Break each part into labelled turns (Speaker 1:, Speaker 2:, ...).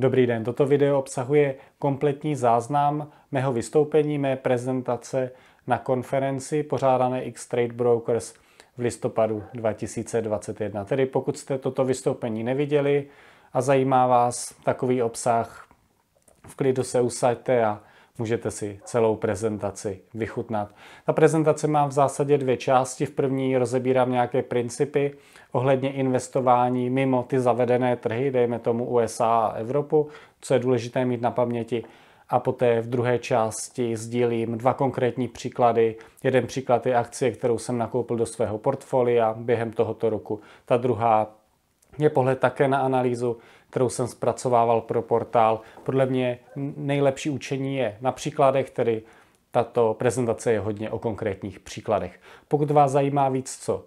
Speaker 1: Dobrý den, toto video obsahuje kompletní záznam mého vystoupení, mé prezentace na konferenci pořádané X Trade Brokers v listopadu 2021. Tedy pokud jste toto vystoupení neviděli a zajímá vás takový obsah, v klidu se usaďte a můžete si celou prezentaci vychutnat. Ta prezentace má v zásadě dvě části. V první rozebírám nějaké principy ohledně investování mimo ty zavedené trhy, dejme tomu USA a Evropu, co je důležité mít na paměti. A poté v druhé části sdílím dva konkrétní příklady. Jeden příklad je akcie, kterou jsem nakoupil do svého portfolia během tohoto roku. Ta druhá je pohled také na analýzu kterou jsem zpracovával pro portál. Podle mě nejlepší učení je na příkladech, tedy tato prezentace je hodně o konkrétních příkladech. Pokud vás zajímá víc, co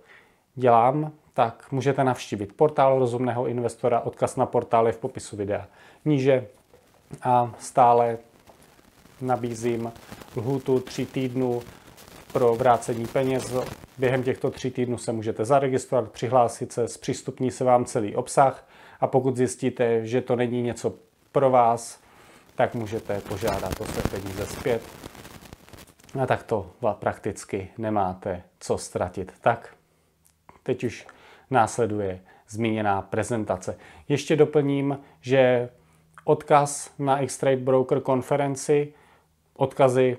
Speaker 1: dělám, tak můžete navštívit portál rozumného investora, odkaz na portál je v popisu videa níže a stále nabízím lhůtu tři týdnů pro vrácení peněz. Během těchto tří týdnů se můžete zaregistrovat, přihlásit se, zpřístupní se vám celý obsah a pokud zjistíte, že to není něco pro vás, tak můžete požádat o své peníze zpět. A tak to prakticky nemáte co ztratit. Tak, teď už následuje zmíněná prezentace. Ještě doplním, že odkaz na x Broker konferenci, odkazy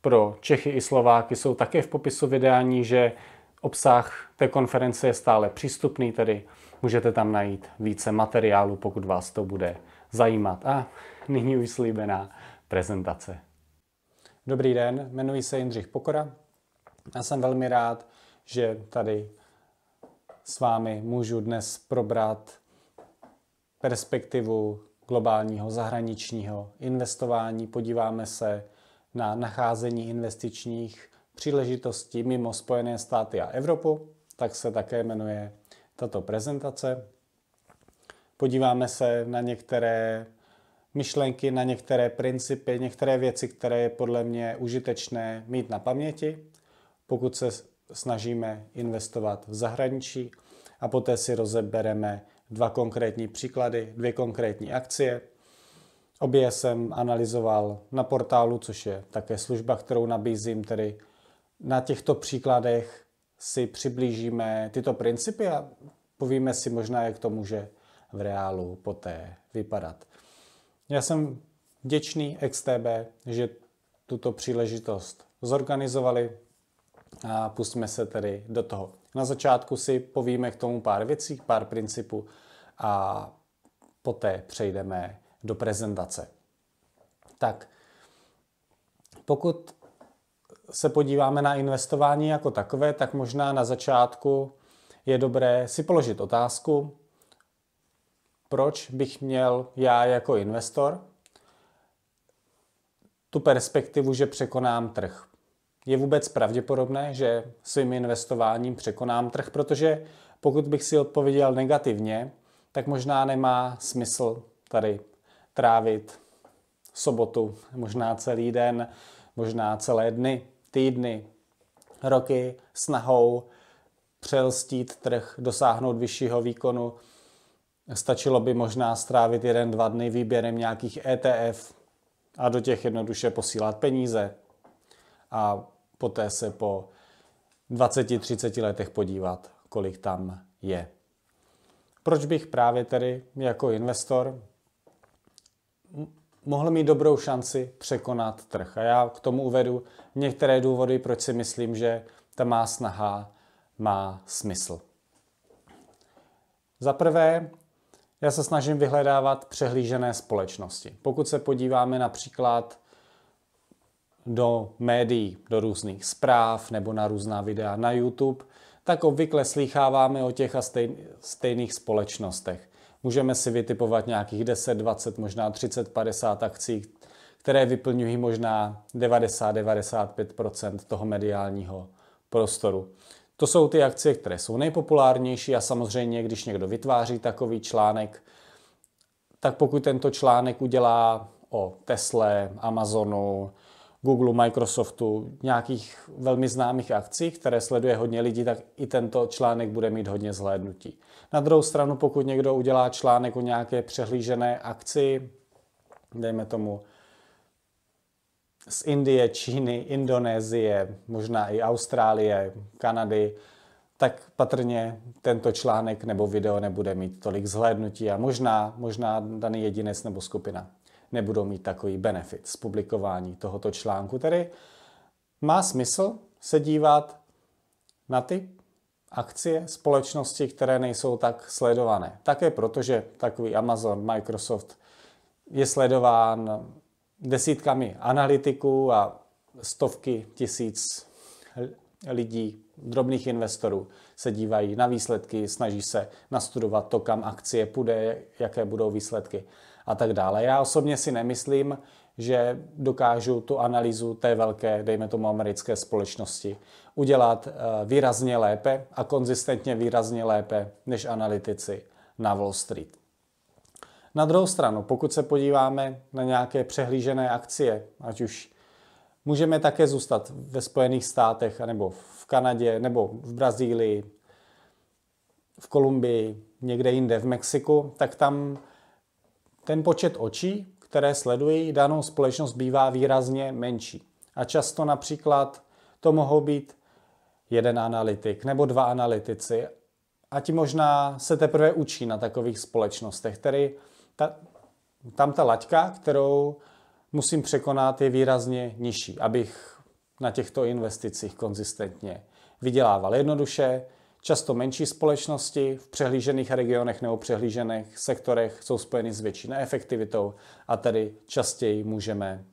Speaker 1: pro Čechy i Slováky jsou také v popisu videa, že obsah té konference je stále přístupný, tedy Můžete tam najít více materiálu, pokud vás to bude zajímat. A nyní už slíbená prezentace. Dobrý den, jmenuji se Jindřich Pokora a jsem velmi rád, že tady s vámi můžu dnes probrat perspektivu globálního zahraničního investování. Podíváme se na nacházení investičních příležitostí mimo Spojené státy a Evropu, tak se také jmenuje tato prezentace. Podíváme se na některé myšlenky, na některé principy, některé věci, které je podle mě užitečné mít na paměti, pokud se snažíme investovat v zahraničí a poté si rozebereme dva konkrétní příklady, dvě konkrétní akcie. Obě jsem analyzoval na portálu, což je také služba, kterou nabízím, tedy na těchto příkladech si přiblížíme tyto principy a povíme si možná, jak to může v reálu poté vypadat. Já jsem vděčný XTB, že tuto příležitost zorganizovali a pustíme se tedy do toho. Na začátku si povíme k tomu pár věcí, pár principů a poté přejdeme do prezentace. Tak, pokud se podíváme na investování jako takové, tak možná na začátku je dobré si položit otázku, proč bych měl já jako investor tu perspektivu, že překonám trh. Je vůbec pravděpodobné, že svým investováním překonám trh, protože pokud bych si odpověděl negativně, tak možná nemá smysl tady trávit sobotu, možná celý den, možná celé dny týdny, roky snahou přelstít trh, dosáhnout vyššího výkonu. Stačilo by možná strávit jeden, dva dny výběrem nějakých ETF a do těch jednoduše posílat peníze a poté se po 20-30 letech podívat, kolik tam je. Proč bych právě tedy jako investor mohl mít dobrou šanci překonat trh. A já k tomu uvedu některé důvody, proč si myslím, že ta má snaha má smysl. Za prvé, já se snažím vyhledávat přehlížené společnosti. Pokud se podíváme například do médií, do různých zpráv nebo na různá videa na YouTube, tak obvykle slýcháváme o těch a stejných společnostech. Můžeme si vytipovat nějakých 10, 20, možná 30, 50 akcí, které vyplňují možná 90-95 toho mediálního prostoru. To jsou ty akcie, které jsou nejpopulárnější a samozřejmě, když někdo vytváří takový článek, tak pokud tento článek udělá o Tesle, Amazonu, Google, Microsoftu, nějakých velmi známých akcí, které sleduje hodně lidí, tak i tento článek bude mít hodně zhlédnutí. Na druhou stranu, pokud někdo udělá článek o nějaké přehlížené akci, dejme tomu z Indie, Číny, Indonésie, možná i Austrálie, Kanady, tak patrně tento článek nebo video nebude mít tolik zhlédnutí a možná, možná daný jedinec nebo skupina nebudou mít takový benefit z publikování tohoto článku. Tedy má smysl se dívat na ty akcie společnosti, které nejsou tak sledované. Také proto, že takový Amazon, Microsoft je sledován desítkami analytiků a stovky tisíc lidí, drobných investorů se dívají na výsledky, snaží se nastudovat to, kam akcie půjde, jaké budou výsledky a tak dále. Já osobně si nemyslím, že dokážu tu analýzu té velké, dejme tomu americké společnosti, udělat eh, výrazně lépe a konzistentně výrazně lépe než analytici na Wall Street. Na druhou stranu, pokud se podíváme na nějaké přehlížené akcie, ať už můžeme také zůstat ve Spojených státech, nebo v Kanadě, nebo v Brazílii, v Kolumbii, někde jinde v Mexiku, tak tam ten počet očí které sledují danou společnost, bývá výrazně menší. A často například to mohou být jeden analytik nebo dva analytici a ti možná se teprve učí na takových společnostech, který ta, tam ta laťka, kterou musím překonat, je výrazně nižší, abych na těchto investicích konzistentně vydělával. Jednoduše Často menší společnosti v přehlížených regionech nebo přehlížených sektorech jsou spojeny s větší neefektivitou a tedy častěji můžeme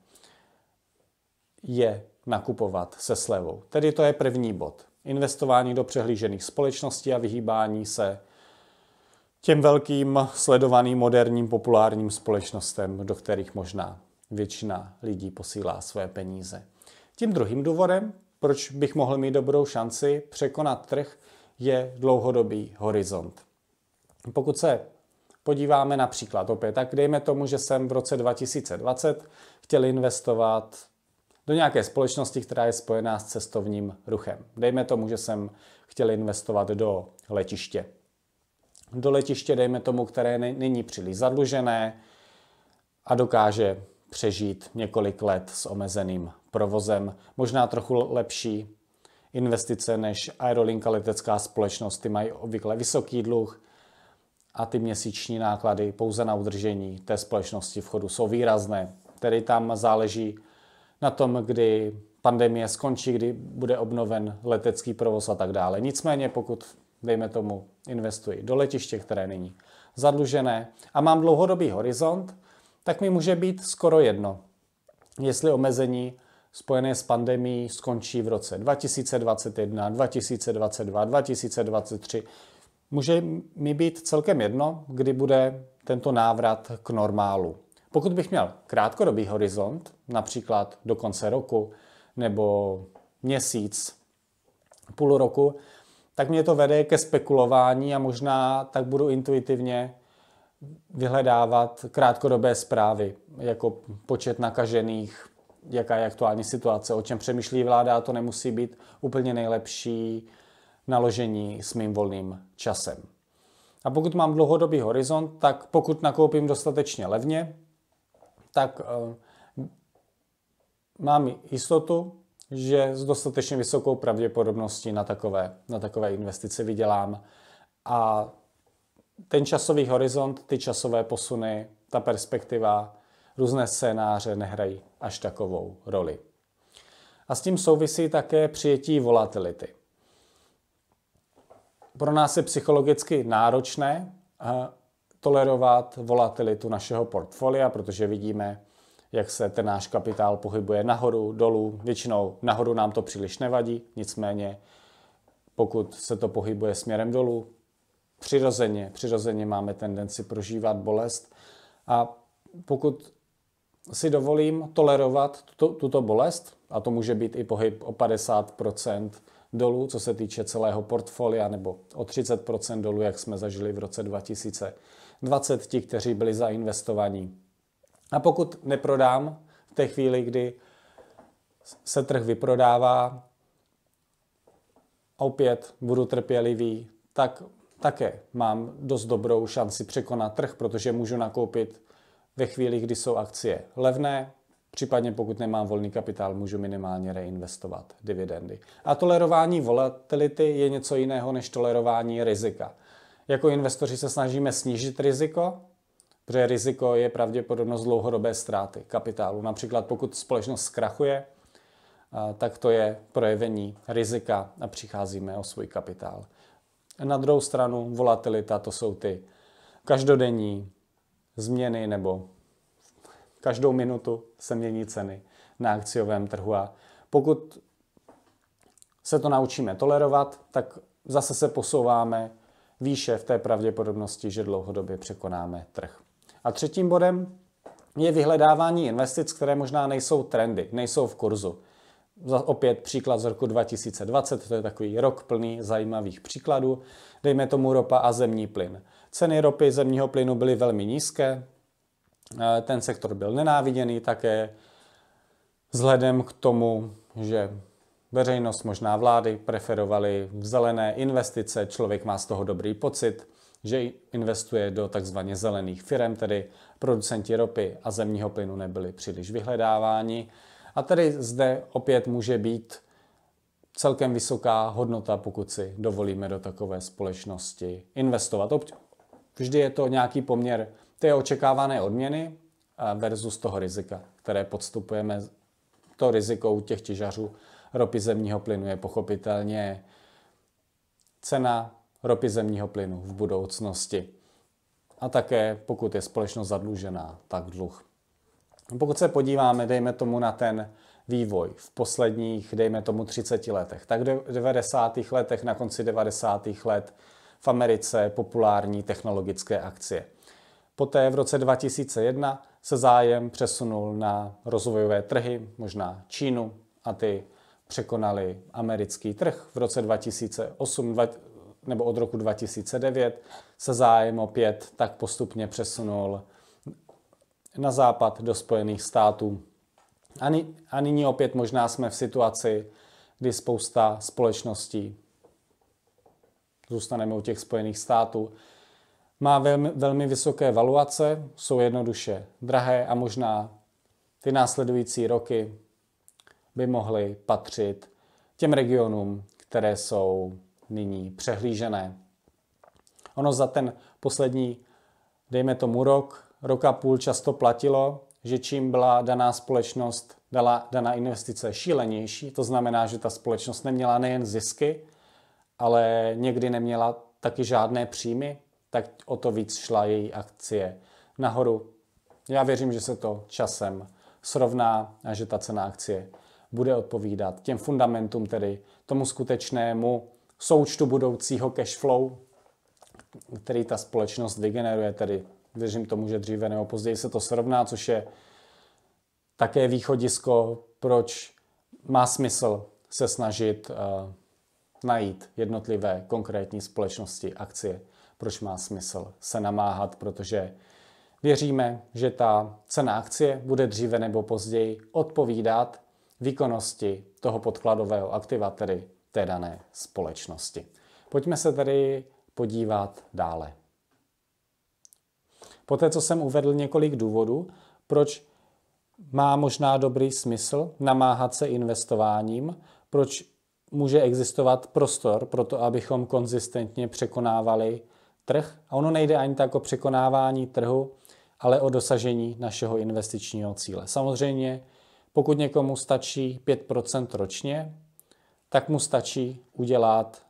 Speaker 1: je nakupovat se slevou. Tedy to je první bod. Investování do přehlížených společností a vyhýbání se těm velkým sledovaným moderním populárním společnostem, do kterých možná většina lidí posílá své peníze. Tím druhým důvodem, proč bych mohl mít dobrou šanci překonat trh, je dlouhodobý horizont. Pokud se podíváme na příklad opět, tak dejme tomu, že jsem v roce 2020 chtěl investovat do nějaké společnosti, která je spojená s cestovním ruchem. Dejme tomu, že jsem chtěl investovat do letiště. Do letiště, dejme tomu, které není příliš zadlužené a dokáže přežít několik let s omezeným provozem, možná trochu lepší investice než aerolinka letecká společnost. Ty mají obvykle vysoký dluh a ty měsíční náklady pouze na udržení té společnosti v chodu jsou výrazné. Tedy tam záleží na tom, kdy pandemie skončí, kdy bude obnoven letecký provoz a tak dále. Nicméně pokud, dejme tomu, investuji do letiště, které není zadlužené a mám dlouhodobý horizont, tak mi může být skoro jedno, jestli omezení spojené s pandemí skončí v roce 2021, 2022, 2023. Může mi být celkem jedno, kdy bude tento návrat k normálu. Pokud bych měl krátkodobý horizont, například do konce roku nebo měsíc, půl roku, tak mě to vede ke spekulování a možná tak budu intuitivně vyhledávat krátkodobé zprávy, jako počet nakažených, jaká je aktuální situace, o čem přemýšlí vláda a to nemusí být úplně nejlepší naložení s mým volným časem. A pokud mám dlouhodobý horizont, tak pokud nakoupím dostatečně levně, tak uh, mám jistotu, že s dostatečně vysokou pravděpodobností na takové, na takové investice vydělám. A ten časový horizont, ty časové posuny, ta perspektiva různé scénáře nehrají až takovou roli. A s tím souvisí také přijetí volatility. Pro nás je psychologicky náročné eh, tolerovat volatilitu našeho portfolia, protože vidíme, jak se ten náš kapitál pohybuje nahoru, dolů. Většinou nahoru nám to příliš nevadí, nicméně pokud se to pohybuje směrem dolů, přirozeně, přirozeně máme tendenci prožívat bolest a pokud si dovolím tolerovat tuto, tuto bolest, a to může být i pohyb o 50 dolů, co se týče celého portfolia, nebo o 30 dolů, jak jsme zažili v roce 2020, ti, kteří byli zainvestovaní. A pokud neprodám v té chvíli, kdy se trh vyprodává, opět budu trpělivý, tak také mám dost dobrou šanci překonat trh, protože můžu nakoupit ve chvíli, kdy jsou akcie levné, případně pokud nemám volný kapitál, můžu minimálně reinvestovat dividendy. A tolerování volatility je něco jiného než tolerování rizika. Jako investoři se snažíme snížit riziko, protože riziko je pravděpodobnost dlouhodobé ztráty kapitálu. Například pokud společnost zkrachuje, tak to je projevení rizika a přicházíme o svůj kapitál. Na druhou stranu volatilita to jsou ty každodenní změny nebo každou minutu se mění ceny na akciovém trhu a pokud se to naučíme tolerovat, tak zase se posouváme výše v té pravděpodobnosti, že dlouhodobě překonáme trh. A třetím bodem je vyhledávání investic, které možná nejsou trendy, nejsou v kurzu. Za, opět příklad z roku 2020, to je takový rok plný zajímavých příkladů. Dejme tomu ropa a zemní plyn. Ceny ropy, zemního plynu byly velmi nízké, eh, ten sektor byl nenáviděný také vzhledem k tomu, že veřejnost, možná vlády preferovali zelené investice, člověk má z toho dobrý pocit, že investuje do takzvaně zelených firm, tedy producenti ropy a zemního plynu nebyli příliš vyhledáváni. A tedy zde opět může být celkem vysoká hodnota, pokud si dovolíme do takové společnosti investovat. Vždy je to nějaký poměr té očekávané odměny versus toho rizika, které podstupujeme. To riziko u těch těžařů ropy zemního plynu je pochopitelně cena ropy zemního plynu v budoucnosti. A také, pokud je společnost zadlužená, tak dluh. Pokud se podíváme, dejme tomu na ten vývoj v posledních, dejme tomu 30 letech, tak v 90. letech, na konci 90. let v Americe populární technologické akcie. Poté v roce 2001 se zájem přesunul na rozvojové trhy, možná Čínu, a ty překonali americký trh. V roce 2008 dva, nebo od roku 2009 se zájem opět tak postupně přesunul na západ do Spojených států. A, a nyní opět možná jsme v situaci, kdy spousta společností zůstaneme u těch Spojených států, má velmi, velmi vysoké valuace, jsou jednoduše drahé a možná ty následující roky by mohly patřit těm regionům, které jsou nyní přehlížené. Ono za ten poslední, dejme tomu rok, roka půl často platilo, že čím byla daná společnost, dala daná investice šílenější, to znamená, že ta společnost neměla nejen zisky, ale někdy neměla taky žádné příjmy, tak o to víc šla její akcie nahoru. Já věřím, že se to časem srovná a že ta cena akcie bude odpovídat těm fundamentům, tedy tomu skutečnému součtu budoucího cash flow, který ta společnost vygeneruje, tedy věřím tomu, že dříve nebo později se to srovná, což je také východisko, proč má smysl se snažit uh, najít jednotlivé konkrétní společnosti, akcie. Proč má smysl se namáhat, protože věříme, že ta cena akcie bude dříve nebo později odpovídat výkonnosti toho podkladového aktiva, tedy té dané společnosti. Pojďme se tedy podívat dále. Poté, co jsem uvedl několik důvodů, proč má možná dobrý smysl namáhat se investováním, proč může existovat prostor pro to, abychom konzistentně překonávali trh. A ono nejde ani tak o překonávání trhu, ale o dosažení našeho investičního cíle. Samozřejmě, pokud někomu stačí 5% ročně, tak mu stačí udělat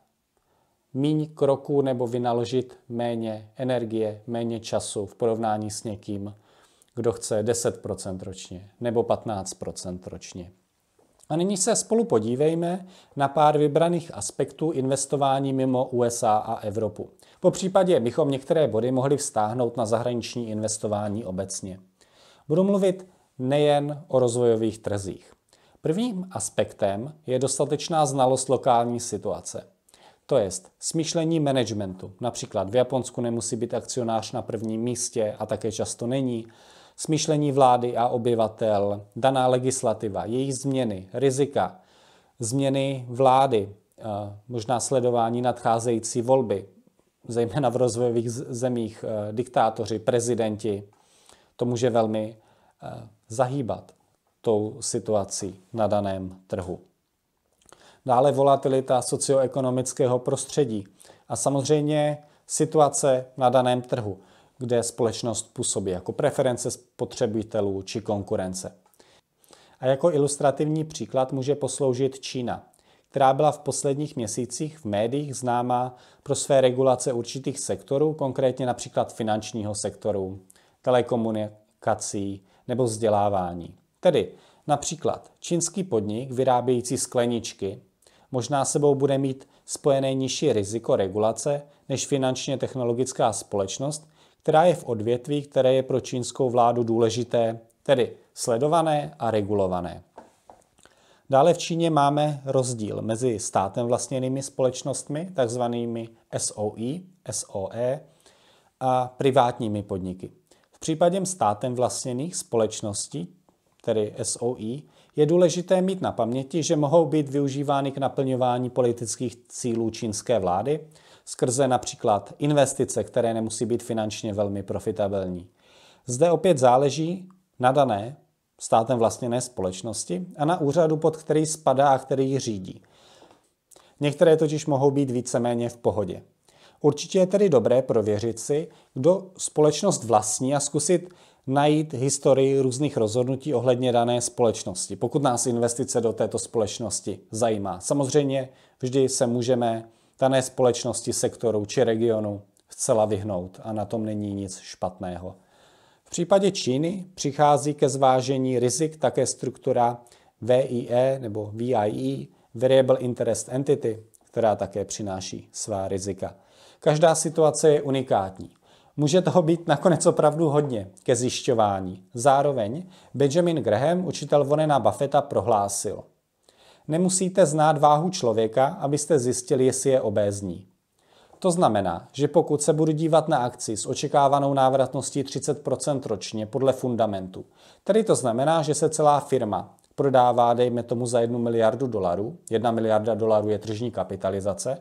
Speaker 1: míň kroků nebo vynaložit méně energie, méně času v porovnání s někým, kdo chce 10% ročně nebo 15% ročně. A nyní se spolu podívejme na pár vybraných aspektů investování mimo USA a Evropu. Po případě bychom některé body mohli vztáhnout na zahraniční investování obecně. Budu mluvit nejen o rozvojových trzích. Prvním aspektem je dostatečná znalost lokální situace. To jest smýšlení managementu. Například v Japonsku nemusí být akcionář na prvním místě a také často není smýšlení vlády a obyvatel, daná legislativa, jejich změny, rizika, změny vlády, eh, možná sledování nadcházející volby, zejména v rozvojových zemích eh, diktátoři, prezidenti, to může velmi eh, zahýbat tou situací na daném trhu. Dále volatilita socioekonomického prostředí a samozřejmě situace na daném trhu kde společnost působí jako preference spotřebitelů či konkurence. A jako ilustrativní příklad může posloužit Čína, která byla v posledních měsících v médiích známá pro své regulace určitých sektorů, konkrétně například finančního sektoru, telekomunikací nebo vzdělávání. Tedy například čínský podnik vyrábějící skleničky možná sebou bude mít spojené nižší riziko regulace než finančně technologická společnost, která je v odvětví, které je pro čínskou vládu důležité, tedy sledované a regulované. Dále v Číně máme rozdíl mezi státem vlastněnými společnostmi, takzvanými SOI, e, SOE, a privátními podniky. V případě státem vlastněných společností, tedy SOI, e, je důležité mít na paměti, že mohou být využívány k naplňování politických cílů čínské vlády skrze například investice, které nemusí být finančně velmi profitabilní. Zde opět záleží na dané státem vlastněné společnosti a na úřadu, pod který spadá a který ji řídí. Některé totiž mohou být víceméně v pohodě. Určitě je tedy dobré prověřit si, kdo společnost vlastní a zkusit najít historii různých rozhodnutí ohledně dané společnosti, pokud nás investice do této společnosti zajímá. Samozřejmě vždy se můžeme dané společnosti, sektoru či regionu zcela vyhnout a na tom není nic špatného. V případě Číny přichází ke zvážení rizik také struktura VIE nebo VIE, Variable Interest Entity, která také přináší svá rizika. Každá situace je unikátní. Může toho být nakonec opravdu hodně ke zjišťování. Zároveň Benjamin Graham, učitel Vonena Buffetta, prohlásil – nemusíte znát váhu člověka, abyste zjistili, jestli je obézní. To znamená, že pokud se budu dívat na akci s očekávanou návratností 30% ročně podle fundamentu, tedy to znamená, že se celá firma prodává, dejme tomu, za 1 miliardu dolarů, 1 miliarda dolarů je tržní kapitalizace,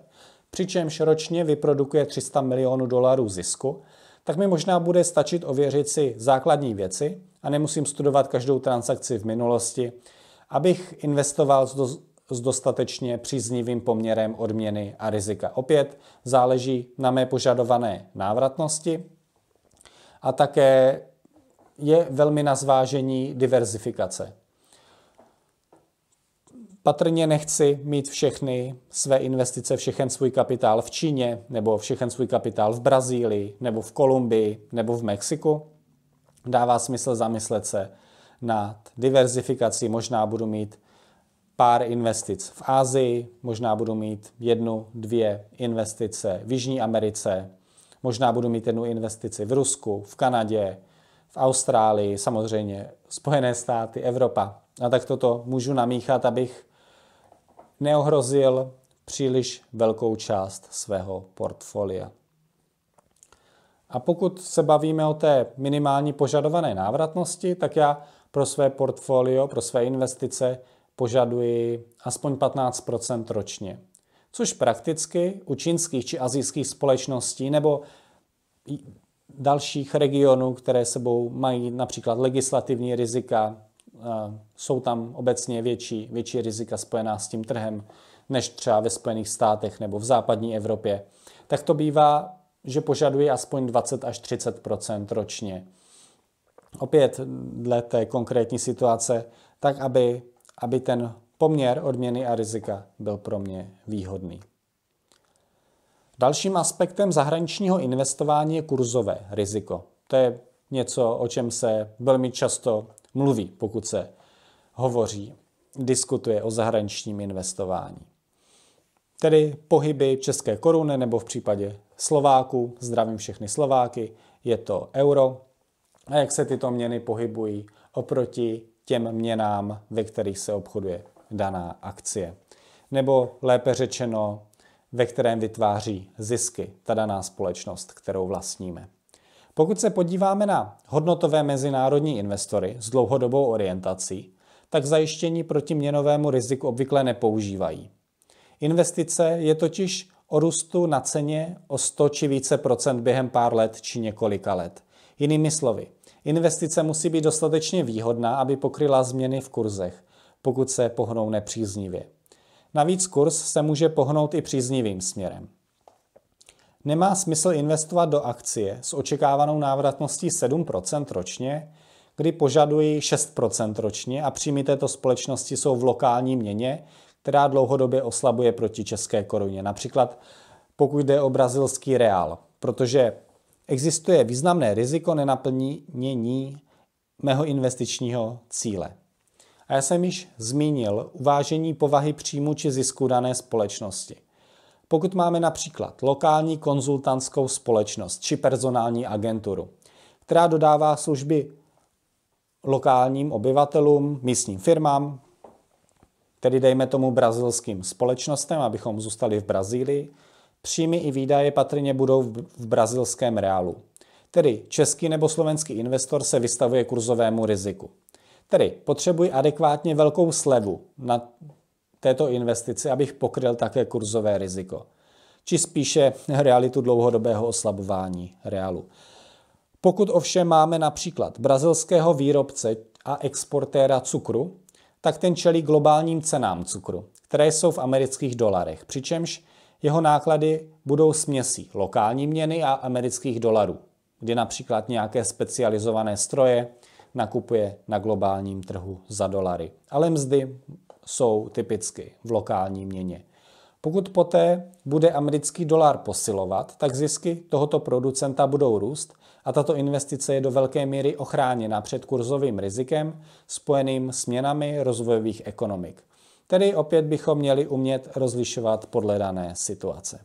Speaker 1: přičemž ročně vyprodukuje 300 milionů dolarů zisku, tak mi možná bude stačit ověřit si základní věci a nemusím studovat každou transakci v minulosti, abych investoval s, dostatečně příznivým poměrem odměny a rizika. Opět záleží na mé požadované návratnosti a také je velmi na zvážení diverzifikace. Patrně nechci mít všechny své investice, všechen svůj kapitál v Číně, nebo všechen svůj kapitál v Brazílii, nebo v Kolumbii, nebo v Mexiku. Dává smysl zamyslet se na diverzifikaci Možná budu mít pár investic v Ázii, možná budu mít jednu, dvě investice v Jižní Americe, možná budu mít jednu investici v Rusku, v Kanadě, v Austrálii, samozřejmě Spojené státy, Evropa. A tak toto můžu namíchat, abych neohrozil příliš velkou část svého portfolia. A pokud se bavíme o té minimální požadované návratnosti, tak já pro své portfolio, pro své investice požaduji aspoň 15 ročně. Což prakticky u čínských či azijských společností nebo dalších regionů, které sebou mají například legislativní rizika, jsou tam obecně větší, větší rizika spojená s tím trhem než třeba ve Spojených státech nebo v západní Evropě, tak to bývá, že požaduje aspoň 20 až 30 ročně opět dle té konkrétní situace, tak aby, aby ten poměr odměny a rizika byl pro mě výhodný. Dalším aspektem zahraničního investování je kurzové riziko. To je něco, o čem se velmi často mluví, pokud se hovoří, diskutuje o zahraničním investování. Tedy pohyby české koruny nebo v případě Slováku, zdravím všechny Slováky, je to euro, a jak se tyto měny pohybují oproti těm měnám, ve kterých se obchoduje daná akcie. Nebo lépe řečeno, ve kterém vytváří zisky ta daná společnost, kterou vlastníme. Pokud se podíváme na hodnotové mezinárodní investory s dlouhodobou orientací, tak zajištění proti měnovému riziku obvykle nepoužívají. Investice je totiž o růstu na ceně o 100 či více procent během pár let či několika let. Jinými slovy, investice musí být dostatečně výhodná, aby pokryla změny v kurzech, pokud se pohnou nepříznivě. Navíc kurz se může pohnout i příznivým směrem. Nemá smysl investovat do akcie s očekávanou návratností 7% ročně, kdy požadují 6% ročně a příjmy této společnosti jsou v lokální měně, která dlouhodobě oslabuje proti české koruně. Například pokud jde o brazilský reál, protože existuje významné riziko nenaplnění mého investičního cíle. A já jsem již zmínil uvážení povahy příjmu či zisku dané společnosti. Pokud máme například lokální konzultantskou společnost či personální agenturu, která dodává služby lokálním obyvatelům, místním firmám, tedy dejme tomu brazilským společnostem, abychom zůstali v Brazílii, Příjmy i výdaje patrně budou v brazilském reálu. Tedy český nebo slovenský investor se vystavuje kurzovému riziku. Tedy potřebuji adekvátně velkou slevu na této investici, abych pokryl také kurzové riziko. Či spíše realitu dlouhodobého oslabování reálu. Pokud ovšem máme například brazilského výrobce a exportéra cukru, tak ten čelí globálním cenám cukru, které jsou v amerických dolarech, přičemž jeho náklady budou směsí lokální měny a amerických dolarů, kdy například nějaké specializované stroje nakupuje na globálním trhu za dolary. Ale mzdy jsou typicky v lokální měně. Pokud poté bude americký dolar posilovat, tak zisky tohoto producenta budou růst a tato investice je do velké míry ochráněna před kurzovým rizikem spojeným s měnami rozvojových ekonomik. Tedy opět bychom měli umět rozlišovat podle dané situace.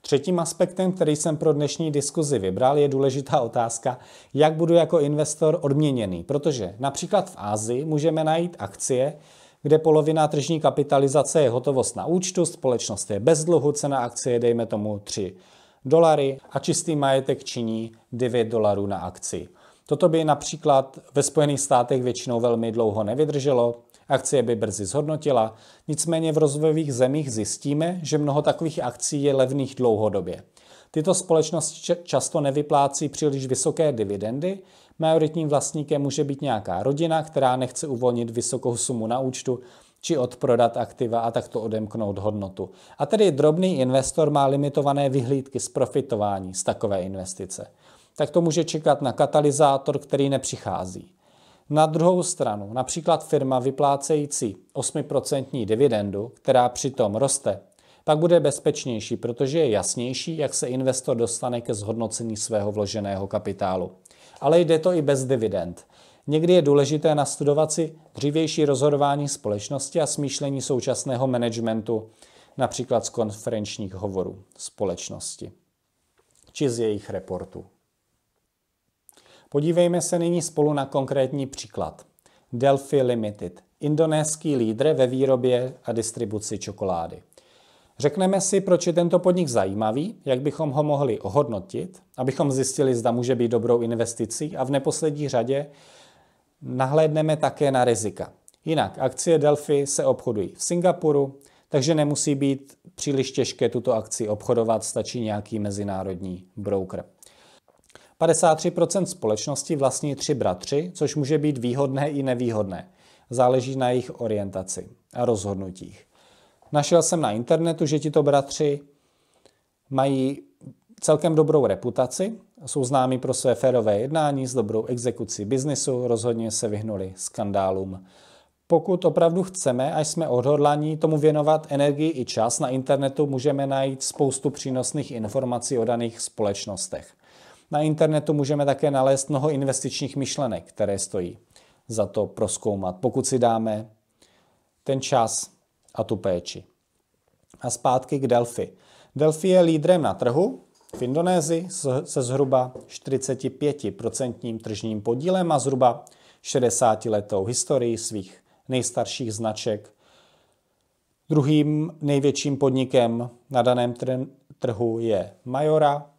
Speaker 1: Třetím aspektem, který jsem pro dnešní diskuzi vybral, je důležitá otázka, jak budu jako investor odměněný. Protože například v Ázii můžeme najít akcie, kde polovina tržní kapitalizace je hotovost na účtu, společnost je bez dluhu, cena akcie dejme tomu 3 dolary a čistý majetek činí 9 dolarů na akci. Toto by například ve Spojených státech většinou velmi dlouho nevydrželo, Akcie by brzy zhodnotila, nicméně v rozvojových zemích zjistíme, že mnoho takových akcí je levných dlouhodobě. Tyto společnosti často nevyplácí příliš vysoké dividendy, majoritním vlastníkem může být nějaká rodina, která nechce uvolnit vysokou sumu na účtu, či odprodat aktiva a takto odemknout hodnotu. A tedy drobný investor má limitované vyhlídky z profitování z takové investice. Tak to může čekat na katalyzátor, který nepřichází. Na druhou stranu, například firma vyplácející 8% dividendu, která přitom roste, pak bude bezpečnější, protože je jasnější, jak se investor dostane ke zhodnocení svého vloženého kapitálu. Ale jde to i bez dividend. Někdy je důležité nastudovat si dřívější rozhodování společnosti a smýšlení současného managementu, například z konferenčních hovorů společnosti či z jejich reportů. Podívejme se nyní spolu na konkrétní příklad. Delphi Limited, indonéský lídr ve výrobě a distribuci čokolády. Řekneme si, proč je tento podnik zajímavý, jak bychom ho mohli ohodnotit, abychom zjistili, zda může být dobrou investicí a v neposlední řadě nahlédneme také na rizika. Jinak, akcie Delphi se obchodují v Singapuru, takže nemusí být příliš těžké tuto akci obchodovat, stačí nějaký mezinárodní broker. 53% společnosti vlastní tři bratři, což může být výhodné i nevýhodné. Záleží na jejich orientaci a rozhodnutích. Našel jsem na internetu, že tito bratři mají celkem dobrou reputaci, jsou známí pro své férové jednání s dobrou exekucí biznisu, rozhodně se vyhnuli skandálům. Pokud opravdu chceme, až jsme odhodlaní tomu věnovat energii i čas, na internetu můžeme najít spoustu přínosných informací o daných společnostech. Na internetu můžeme také nalézt mnoho investičních myšlenek, které stojí za to proskoumat, pokud si dáme ten čas a tu péči. A zpátky k Delphi. Delphi je lídrem na trhu v Indonésii se zhruba 45% tržním podílem a zhruba 60 letou historii svých nejstarších značek. Druhým největším podnikem na daném trhu je Majora,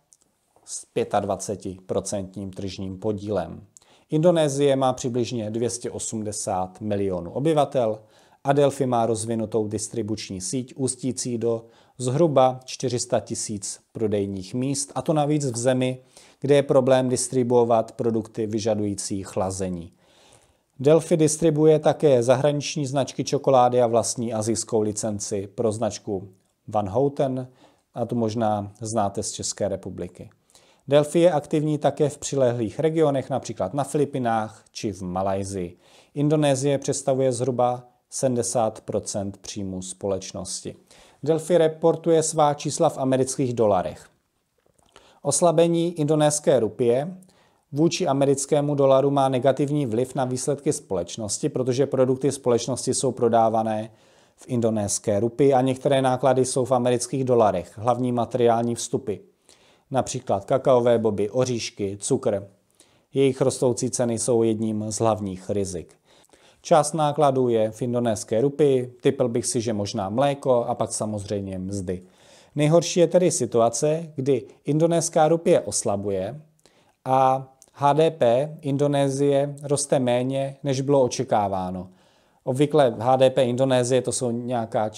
Speaker 1: s 25% tržním podílem. Indonésie má přibližně 280 milionů obyvatel, a Delphi má rozvinutou distribuční síť ústící do zhruba 400 tisíc prodejních míst, a to navíc v zemi, kde je problém distribuovat produkty vyžadující chlazení. Delphi distribuje také zahraniční značky čokolády a vlastní azijskou licenci pro značku Van Houten, a to možná znáte z České republiky. Delphi je aktivní také v přilehlých regionech, například na Filipinách či v Malajzii. Indonésie představuje zhruba 70 příjmů společnosti. Delphi reportuje svá čísla v amerických dolarech. Oslabení indonéské rupie vůči americkému dolaru má negativní vliv na výsledky společnosti, protože produkty společnosti jsou prodávané v indonéské rupii a některé náklady jsou v amerických dolarech, hlavní materiální vstupy například kakaové boby, oříšky, cukr. Jejich rostoucí ceny jsou jedním z hlavních rizik. Část nákladů je v indonéské rupy, typl bych si, že možná mléko a pak samozřejmě mzdy. Nejhorší je tedy situace, kdy indonéská rupie oslabuje a HDP Indonésie roste méně, než bylo očekáváno. Obvykle HDP Indonésie to jsou nějaká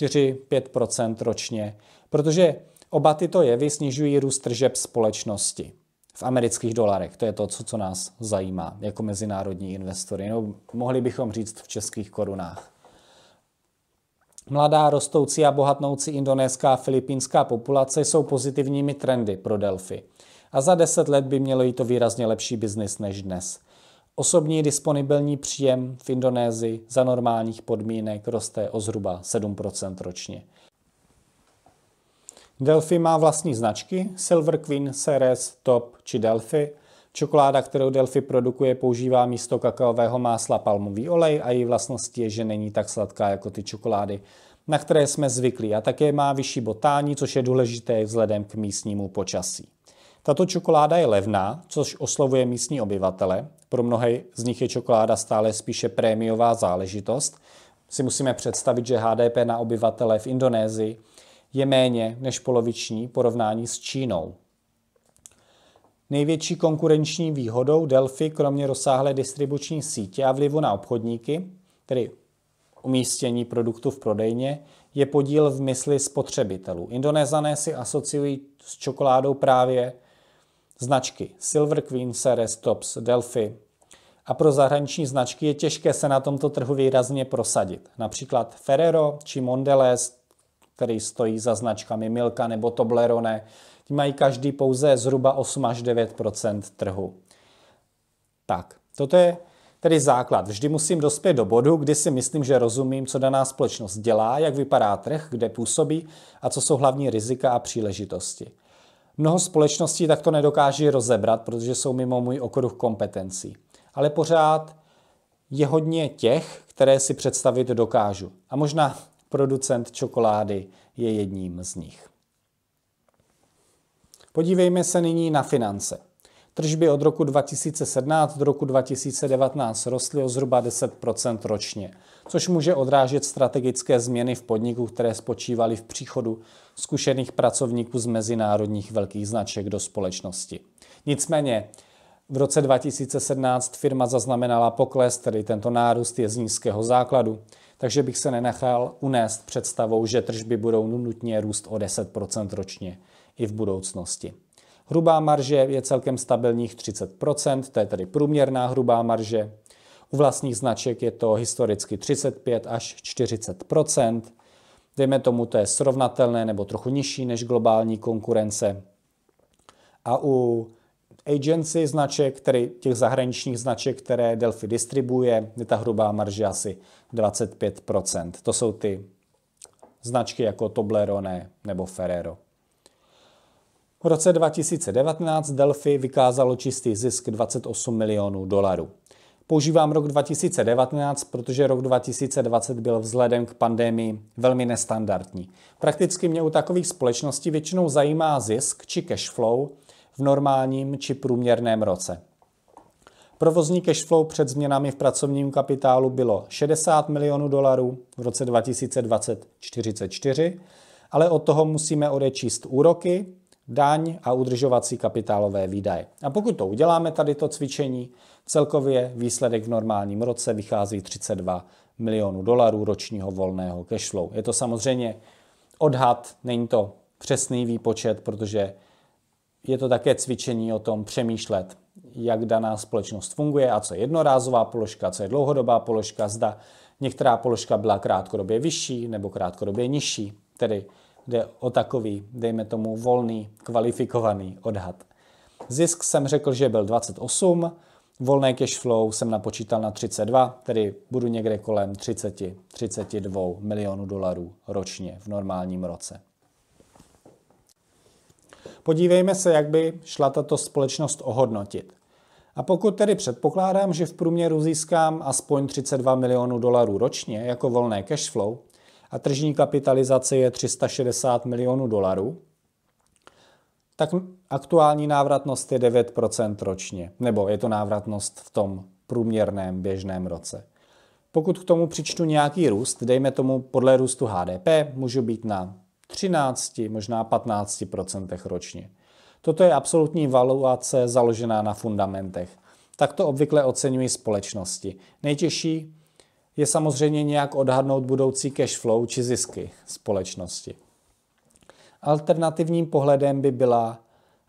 Speaker 1: 4-5 ročně, protože Oba tyto jevy snižují růst tržeb společnosti v amerických dolarech. To je to, co, co nás zajímá jako mezinárodní investory. No, mohli bychom říct v českých korunách. Mladá, rostoucí a bohatnoucí indonéská a filipínská populace jsou pozitivními trendy pro Delphi. A za deset let by mělo jít to výrazně lepší biznis než dnes. Osobní disponibilní příjem v Indonésii za normálních podmínek roste o zhruba 7% ročně. Delphi má vlastní značky Silver Queen, Ceres, Top či Delphi. Čokoláda, kterou Delphi produkuje, používá místo kakaového másla palmový olej a její vlastnost je, že není tak sladká jako ty čokolády, na které jsme zvyklí a také má vyšší botání, což je důležité vzhledem k místnímu počasí. Tato čokoláda je levná, což oslovuje místní obyvatele. Pro mnohé z nich je čokoláda stále spíše prémiová záležitost. Si musíme představit, že HDP na obyvatele v Indonésii je méně než poloviční porovnání s Čínou. Největší konkurenční výhodou Delphi, kromě rozsáhlé distribuční sítě a vlivu na obchodníky, tedy umístění produktu v prodejně, je podíl v mysli spotřebitelů. Indonézané si asociují s čokoládou právě značky Silver Queen, Ceres, Tops, Delphi. A pro zahraniční značky je těžké se na tomto trhu výrazně prosadit. Například Ferrero či Mondelez který stojí za značkami Milka nebo Toblerone, ti mají každý pouze zhruba 8 až 9 trhu. Tak, toto je tedy základ. Vždy musím dospět do bodu, kdy si myslím, že rozumím, co daná společnost dělá, jak vypadá trh, kde působí a co jsou hlavní rizika a příležitosti. Mnoho společností tak to nedokáží rozebrat, protože jsou mimo můj okruh kompetencí. Ale pořád je hodně těch, které si představit dokážu. A možná producent čokolády je jedním z nich. Podívejme se nyní na finance. Tržby od roku 2017 do roku 2019 rostly o zhruba 10 ročně, což může odrážet strategické změny v podniku, které spočívaly v příchodu zkušených pracovníků z mezinárodních velkých značek do společnosti. Nicméně v roce 2017 firma zaznamenala pokles, tedy tento nárůst je z nízkého základu takže bych se nenechal unést představou, že tržby budou nutně růst o 10% ročně i v budoucnosti. Hrubá marže je celkem stabilních 30%, to je tedy průměrná hrubá marže. U vlastních značek je to historicky 35 až 40 Dejme tomu, to je srovnatelné nebo trochu nižší než globální konkurence. A u agency značek, který těch zahraničních značek, které Delphi distribuje, je ta hrubá marže asi 25%. To jsou ty značky jako Toblerone nebo Ferrero. V roce 2019 Delphi vykázalo čistý zisk 28 milionů dolarů. Používám rok 2019, protože rok 2020 byl vzhledem k pandemii velmi nestandardní. Prakticky mě u takových společností většinou zajímá zisk či cash flow, v normálním či průměrném roce. Provozní cashflow před změnami v pracovním kapitálu bylo 60 milionů dolarů, v roce 2020 44, ale od toho musíme odečíst úroky, daň a udržovací kapitálové výdaje. A pokud to uděláme, tady to cvičení, celkově výsledek v normálním roce vychází 32 milionů dolarů ročního volného cashflow. Je to samozřejmě odhad, není to přesný výpočet, protože je to také cvičení o tom přemýšlet, jak daná společnost funguje a co je jednorázová položka, co je dlouhodobá položka, zda některá položka byla krátkodobě vyšší nebo krátkodobě nižší. Tedy jde o takový, dejme tomu, volný, kvalifikovaný odhad. Zisk jsem řekl, že byl 28, volné cash flow jsem napočítal na 32, tedy budu někde kolem 30, 32 milionů dolarů ročně v normálním roce. Podívejme se, jak by šla tato společnost ohodnotit. A pokud tedy předpokládám, že v průměru získám aspoň 32 milionů dolarů ročně jako volné cash flow a tržní kapitalizace je 360 milionů dolarů, tak aktuální návratnost je 9% ročně, nebo je to návratnost v tom průměrném běžném roce. Pokud k tomu přičtu nějaký růst, dejme tomu podle růstu HDP, můžu být na 13, možná 15 ročně. Toto je absolutní valuace založená na fundamentech. Tak to obvykle oceňují společnosti. Nejtěžší je samozřejmě nějak odhadnout budoucí cash flow či zisky společnosti. Alternativním pohledem by byla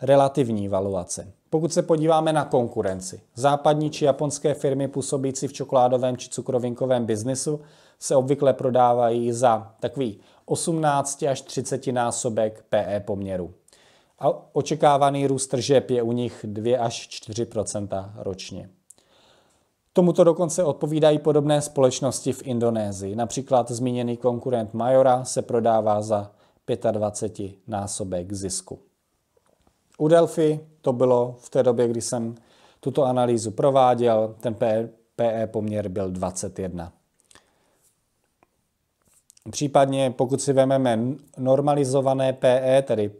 Speaker 1: relativní valuace. Pokud se podíváme na konkurenci, západní či japonské firmy působící v čokoládovém či cukrovinkovém biznisu se obvykle prodávají za takový 18 až 30 násobek PE poměru. A očekávaný růst tržeb je u nich 2 až 4 ročně. Tomuto dokonce odpovídají podobné společnosti v Indonésii. Například zmíněný konkurent Majora se prodává za 25 násobek zisku. U Delphi to bylo v té době, kdy jsem tuto analýzu prováděl, ten PE e poměr byl 21. Případně pokud si vezmeme normalizované PE, tedy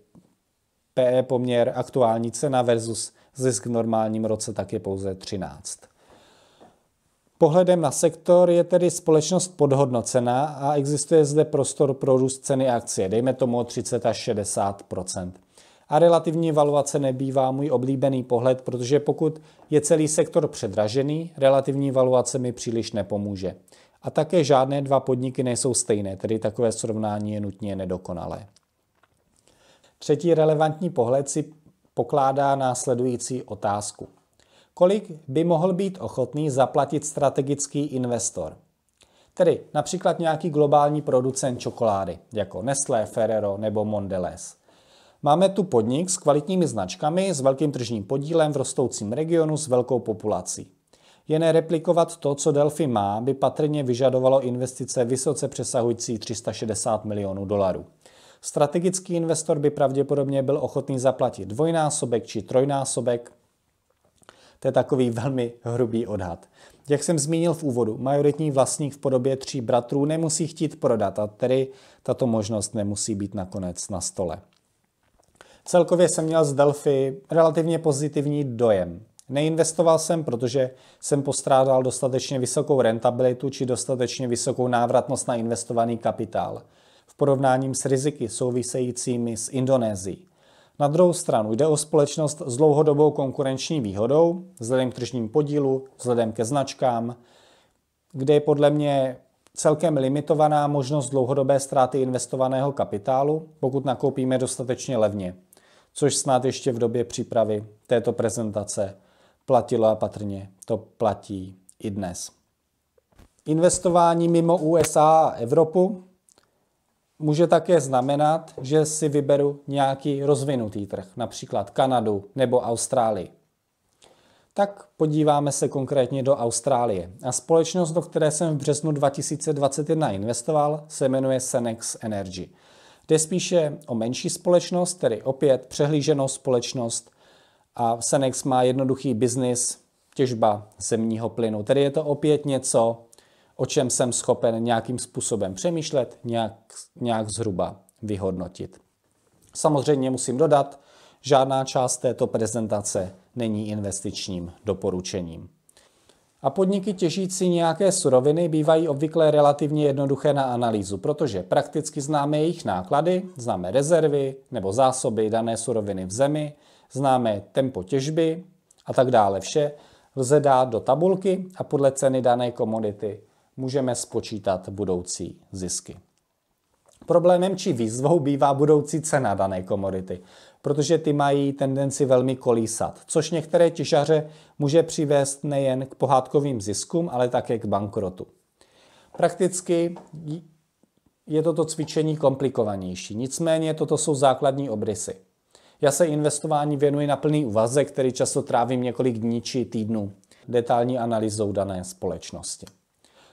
Speaker 1: PE poměr aktuální cena versus zisk v normálním roce, tak je pouze 13. Pohledem na sektor je tedy společnost podhodnocená a existuje zde prostor pro růst ceny akcie, dejme tomu 30 až 60 A relativní valuace nebývá můj oblíbený pohled, protože pokud je celý sektor předražený, relativní valuace mi příliš nepomůže. A také žádné dva podniky nejsou stejné, tedy takové srovnání je nutně nedokonalé. Třetí relevantní pohled si pokládá následující otázku. Kolik by mohl být ochotný zaplatit strategický investor? Tedy například nějaký globální producent čokolády, jako Nestlé, Ferrero nebo Mondelez. Máme tu podnik s kvalitními značkami, s velkým tržním podílem v rostoucím regionu s velkou populací. Jen replikovat to, co Delphi má, by patrně vyžadovalo investice vysoce přesahující 360 milionů dolarů. Strategický investor by pravděpodobně byl ochotný zaplatit dvojnásobek či trojnásobek. To je takový velmi hrubý odhad. Jak jsem zmínil v úvodu, majoritní vlastník v podobě tří bratrů nemusí chtít prodat a tedy tato možnost nemusí být nakonec na stole. Celkově jsem měl z Delphi relativně pozitivní dojem. Neinvestoval jsem, protože jsem postrádal dostatečně vysokou rentabilitu či dostatečně vysokou návratnost na investovaný kapitál v porovnáním s riziky souvisejícími s Indonésií. Na druhou stranu jde o společnost s dlouhodobou konkurenční výhodou, vzhledem k tržním podílu, vzhledem ke značkám, kde je podle mě celkem limitovaná možnost dlouhodobé ztráty investovaného kapitálu, pokud nakoupíme dostatečně levně, což snad ještě v době přípravy této prezentace platilo a patrně to platí i dnes. Investování mimo USA a Evropu může také znamenat, že si vyberu nějaký rozvinutý trh, například Kanadu nebo Austrálii. Tak podíváme se konkrétně do Austrálie. A společnost, do které jsem v březnu 2021 investoval, se jmenuje Senex Energy. Jde spíše o menší společnost, tedy opět přehlíženou společnost a Senex má jednoduchý biznis, těžba zemního plynu. Tedy je to opět něco, o čem jsem schopen nějakým způsobem přemýšlet, nějak, nějak zhruba vyhodnotit. Samozřejmě musím dodat, žádná část této prezentace není investičním doporučením. A podniky těžící nějaké suroviny bývají obvykle relativně jednoduché na analýzu, protože prakticky známe jejich náklady, známe rezervy nebo zásoby dané suroviny v zemi, Známe tempo těžby a tak dále. Vše lze dát do tabulky a podle ceny dané komodity můžeme spočítat budoucí zisky. Problémem či výzvou bývá budoucí cena dané komodity, protože ty mají tendenci velmi kolísat, což některé těžaře může přivést nejen k pohádkovým ziskům, ale také k bankrotu. Prakticky je toto cvičení komplikovanější, nicméně toto jsou základní obrysy. Já se investování věnuji na plný úvazek, který často trávím několik dní či týdnů detailní analýzou dané společnosti.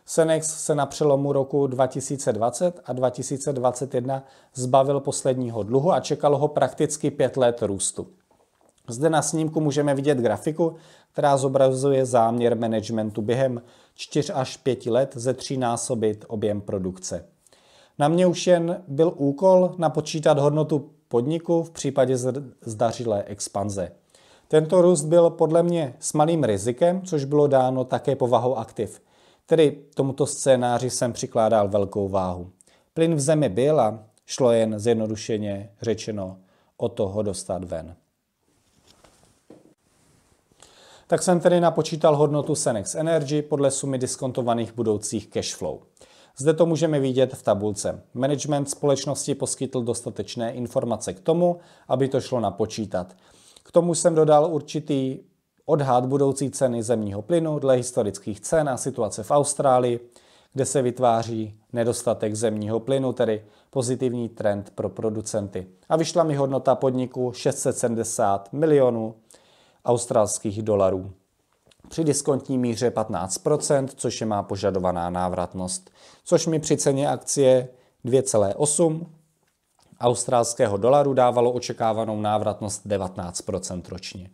Speaker 1: Senex se na přelomu roku 2020 a 2021 zbavil posledního dluhu a čekalo ho prakticky pět let růstu. Zde na snímku můžeme vidět grafiku, která zobrazuje záměr managementu během 4 až 5 let ze tří násobit objem produkce. Na mě už jen byl úkol napočítat hodnotu podniku v případě zdařilé expanze. Tento růst byl podle mě s malým rizikem, což bylo dáno také povahou aktiv. Tedy tomuto scénáři jsem přikládal velkou váhu. Plyn v zemi byl a šlo jen zjednodušeně řečeno o toho dostat ven. Tak jsem tedy napočítal hodnotu Senex Energy podle sumy diskontovaných budoucích cashflow. flow. Zde to můžeme vidět v tabulce. Management společnosti poskytl dostatečné informace k tomu, aby to šlo napočítat. K tomu jsem dodal určitý odhad budoucí ceny zemního plynu dle historických cen a situace v Austrálii, kde se vytváří nedostatek zemního plynu, tedy pozitivní trend pro producenty. A vyšla mi hodnota podniku 670 milionů australských dolarů při diskontní míře 15%, což je má požadovaná návratnost, což mi při ceně akcie 2,8 australského dolaru dávalo očekávanou návratnost 19% ročně.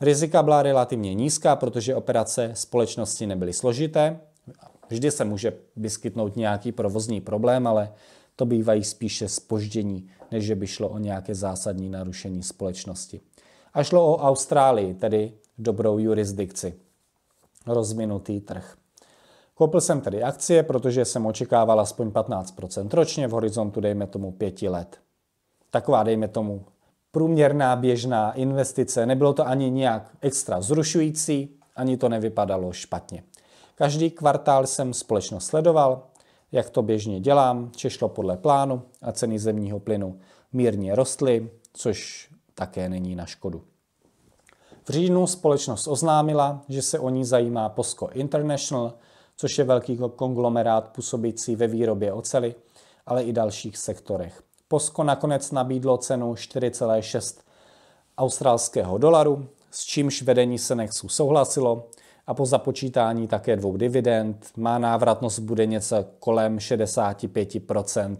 Speaker 1: Rizika byla relativně nízká, protože operace společnosti nebyly složité. Vždy se může vyskytnout nějaký provozní problém, ale to bývají spíše spoždění, než že by šlo o nějaké zásadní narušení společnosti. A šlo o Austrálii, tedy dobrou jurisdikci rozvinutý trh. Koupil jsem tedy akcie, protože jsem očekával aspoň 15% ročně v horizontu, dejme tomu, pěti let. Taková, dejme tomu, průměrná běžná investice. Nebylo to ani nějak extra zrušující, ani to nevypadalo špatně. Každý kvartál jsem společnost sledoval, jak to běžně dělám, či šlo podle plánu a ceny zemního plynu mírně rostly, což také není na škodu. V říjnu společnost oznámila, že se o ní zajímá POSCO International, což je velký konglomerát působící ve výrobě ocely, ale i dalších sektorech. POSCO nakonec nabídlo cenu 4,6 australského dolaru, s čímž vedení Senexu souhlasilo a po započítání také dvou dividend má návratnost bude něco kolem 65%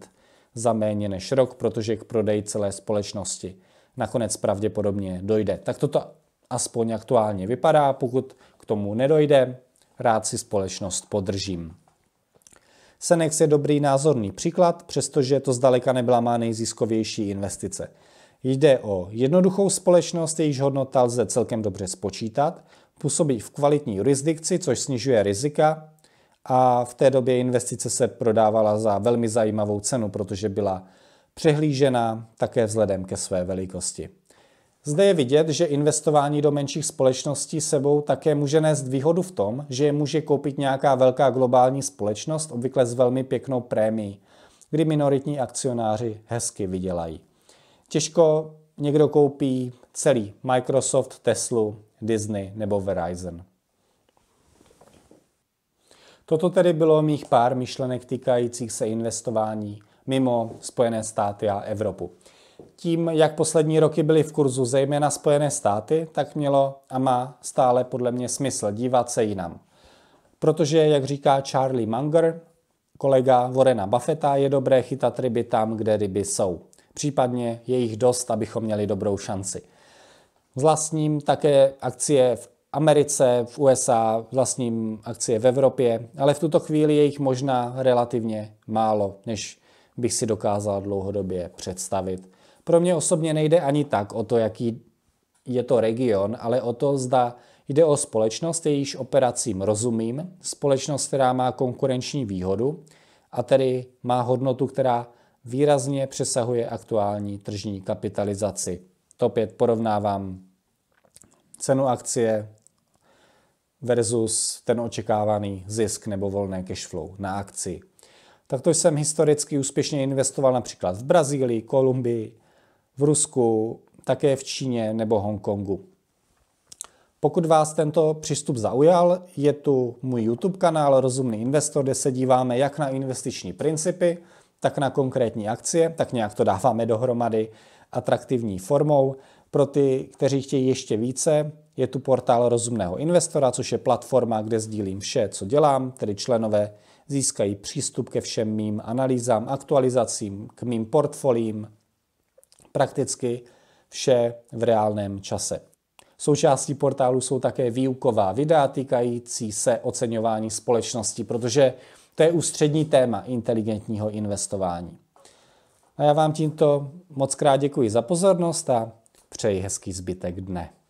Speaker 1: za méně než rok, protože k prodeji celé společnosti nakonec pravděpodobně dojde. Tak toto aspoň aktuálně vypadá. Pokud k tomu nedojde, rád si společnost podržím. Senex je dobrý názorný příklad, přestože to zdaleka nebyla má nejziskovější investice. Jde o jednoduchou společnost, jejíž hodnota lze celkem dobře spočítat, působí v kvalitní jurisdikci, což snižuje rizika a v té době investice se prodávala za velmi zajímavou cenu, protože byla přehlížena také vzhledem ke své velikosti. Zde je vidět, že investování do menších společností sebou také může nést výhodu v tom, že je může koupit nějaká velká globální společnost, obvykle s velmi pěknou prémií, kdy minoritní akcionáři hezky vydělají. Těžko někdo koupí celý Microsoft, Tesla, Disney nebo Verizon. Toto tedy bylo mých pár myšlenek týkajících se investování mimo Spojené státy a Evropu tím, jak poslední roky byly v kurzu zejména Spojené státy, tak mělo a má stále podle mě smysl dívat se jinam. Protože, jak říká Charlie Munger, kolega Vorena Buffetta, je dobré chytat ryby tam, kde ryby jsou. Případně je jich dost, abychom měli dobrou šanci. Vlastním také akcie v Americe, v USA, vlastním akcie v Evropě, ale v tuto chvíli je jich možná relativně málo, než bych si dokázal dlouhodobě představit. Pro mě osobně nejde ani tak o to, jaký je to region, ale o to, zda jde o společnost, jejíž operacím rozumím, společnost, která má konkurenční výhodu a tedy má hodnotu, která výrazně přesahuje aktuální tržní kapitalizaci. To opět porovnávám cenu akcie versus ten očekávaný zisk nebo volné cash flow na akci. Takto jsem historicky úspěšně investoval například v Brazílii, Kolumbii, v Rusku, také v Číně nebo Hongkongu. Pokud vás tento přístup zaujal, je tu můj YouTube kanál Rozumný investor, kde se díváme jak na investiční principy, tak na konkrétní akcie, tak nějak to dáváme dohromady atraktivní formou. Pro ty, kteří chtějí ještě více, je tu portál Rozumného investora, což je platforma, kde sdílím vše, co dělám, tedy členové získají přístup ke všem mým analýzám, aktualizacím, k mým portfoliím prakticky vše v reálném čase. Součástí portálu jsou také výuková videa týkající se oceňování společnosti, protože to je ústřední téma inteligentního investování. A já vám tímto moc krát děkuji za pozornost a přeji hezký zbytek dne.